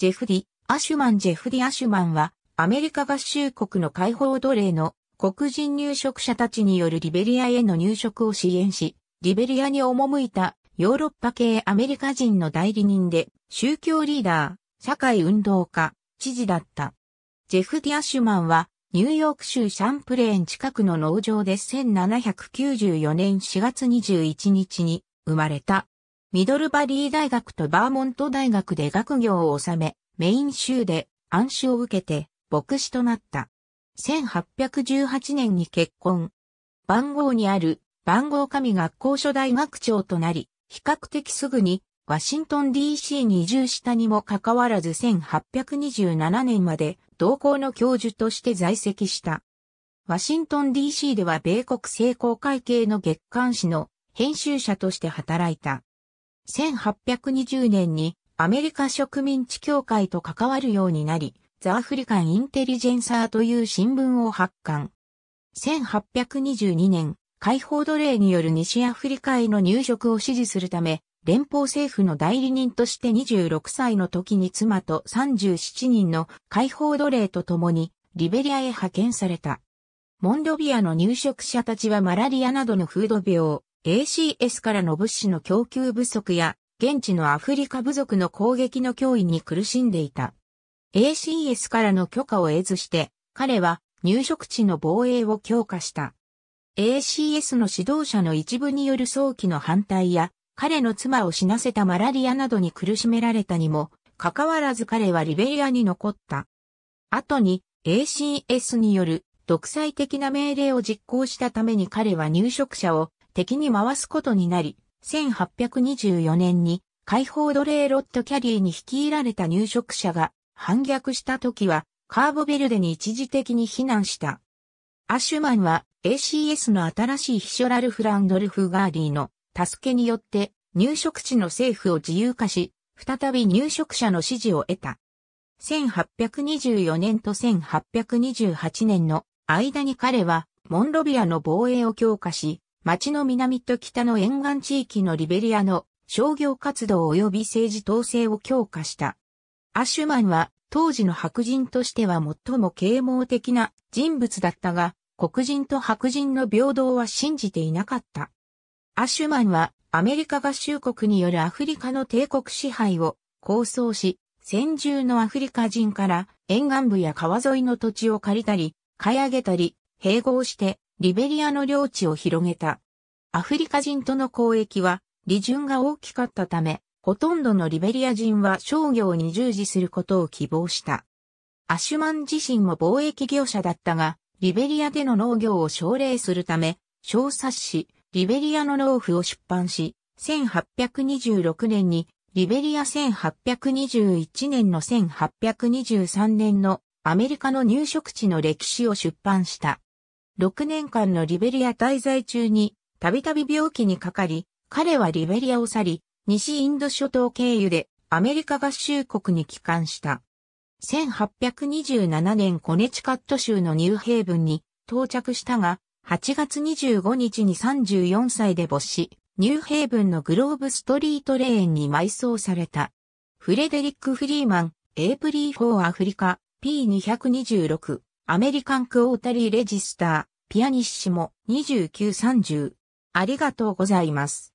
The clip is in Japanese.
ジェフディ・アシュマンジェフディ・アシュマンは、アメリカ合衆国の解放奴隷の黒人入植者たちによるリベリアへの入植を支援し、リベリアに赴いたヨーロッパ系アメリカ人の代理人で、宗教リーダー、社会運動家、知事だった。ジェフディ・アシュマンは、ニューヨーク州シャンプレーン近くの農場で1794年4月21日に生まれた。ミドルバリー大学とバーモント大学で学業を収め、メイン州で暗視を受けて牧師となった。1818年に結婚。番号にある番号神学校所大学長となり、比較的すぐにワシントン DC に移住したにもかかわらず1827年まで同校の教授として在籍した。ワシントン DC では米国成功会計の月刊誌の編集者として働いた。1820年にアメリカ植民地協会と関わるようになり、ザ・アフリカン・インテリジェンサーという新聞を発刊。1822年、解放奴隷による西アフリカへの入植を支持するため、連邦政府の代理人として26歳の時に妻と37人の解放奴隷と共にリベリアへ派遣された。モンドビアの入植者たちはマラリアなどの風土病、ACS からの物資の供給不足や、現地のアフリカ部族の攻撃の脅威に苦しんでいた。ACS からの許可を得ずして、彼は入植地の防衛を強化した。ACS の指導者の一部による早期の反対や、彼の妻を死なせたマラリアなどに苦しめられたにも、かかわらず彼はリベリアに残った。後に ACS による独裁的な命令を実行したために彼は入植者を敵に回すことになり、1824年に解放奴隷ロットキャリーに率いられた入植者が反逆した時はカーボベルデに一時的に避難した。アッシュマンは ACS の新しい秘書ラルフ・ランドルフ・ガーリーの助けによって入植地の政府を自由化し、再び入植者の支持を得た。1824年と1828年の間に彼はモンロビアの防衛を強化し、町の南と北の沿岸地域のリベリアの商業活動及び政治統制を強化した。アシュマンは当時の白人としては最も啓蒙的な人物だったが、黒人と白人の平等は信じていなかった。アシュマンはアメリカ合衆国によるアフリカの帝国支配を構想し、先住のアフリカ人から沿岸部や川沿いの土地を借りたり、買い上げたり、併合してリベリアの領地を広げた。アフリカ人との交易は、利潤が大きかったため、ほとんどのリベリア人は商業に従事することを希望した。アシュマン自身も貿易業者だったが、リベリアでの農業を奨励するため、小冊子、リベリアの農夫を出版し、1826年に、リベリア1821年の1823年のアメリカの入植地の歴史を出版した。6年間のリベリア滞在中に、たびたび病気にかかり、彼はリベリアを去り、西インド諸島経由でアメリカ合衆国に帰還した。1827年コネチカット州のニューヘイブンに到着したが、8月25日に34歳で没し、ニューヘイブンのグローブストリートレーンに埋葬された。フレデリック・フリーマン、エープリー・フォー・アフリカ、P226。アメリカンクオータリーレジスター、ピアニッシモ2930。ありがとうございます。